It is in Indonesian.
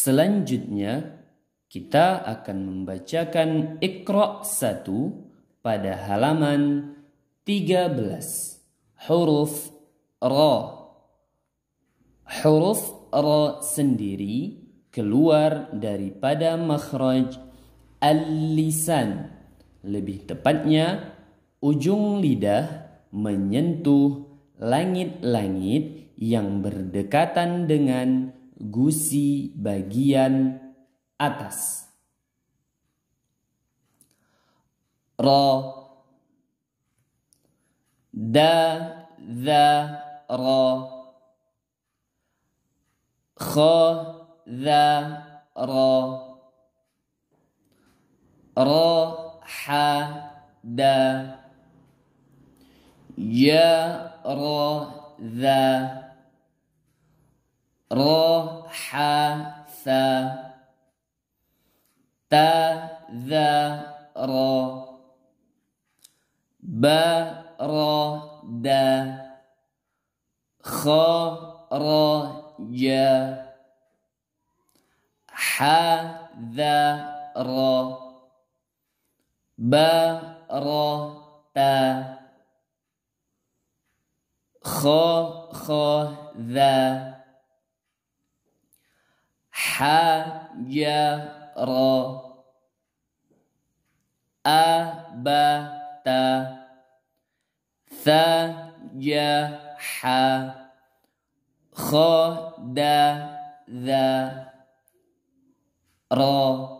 Selanjutnya kita akan membacakan Iqra 1 pada halaman 13 huruf ra. Huruf ra sendiri keluar daripada makhraj al-lisan. Lebih tepatnya ujung lidah menyentuh langit-langit yang berdekatan dengan gusi bagian atas. Ra da dha ra kha dha ra ra ha da ya ra dha تذر برد خرج حذر برت خذ حجر أبت ثجح خدذ را